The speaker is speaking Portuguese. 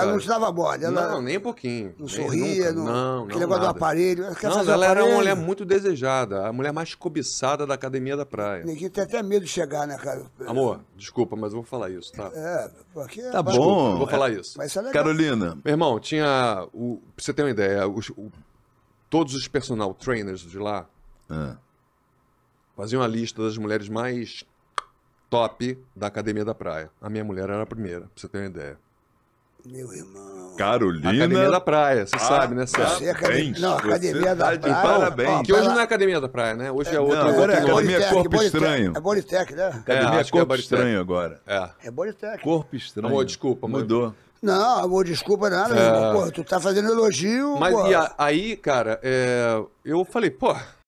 Ela não te dava mole. Ela não, nem um pouquinho. Não sorria, nunca. não. não aquele negócio do aparelho. não, ela era uma mulher muito desejada, a mulher mais cobiçada da academia da praia. Ninguém tem até medo de chegar, né, cara? Amor, desculpa, mas eu vou falar isso, tá? É, porque. Tá mas, bom. Desculpa, vou falar é, isso. Mas isso é legal. Carolina. Meu irmão, tinha. O, pra você ter uma ideia, os, o, todos os personal trainers de lá é. faziam a lista das mulheres mais top da academia da praia. A minha mulher era a primeira, pra você ter uma ideia. Meu irmão. Carolina. Academia da Praia, você ah, sabe, né? Você é academia, não, Academia da tá Praia. Parabéns. que hoje não é Academia da Praia, né? Hoje é, é outra. Não, agora é Academia é Corpo Bolitec, Estranho. É Bolitec, né? Academia é, é, é Corpo é Estranho agora. É. É Bolitec. Corpo Estranho. Amor, desculpa. Mudou. Não, amor, desculpa nada. É... Pô, tu tá fazendo elogio. Mas a, aí, cara, eu falei, pô,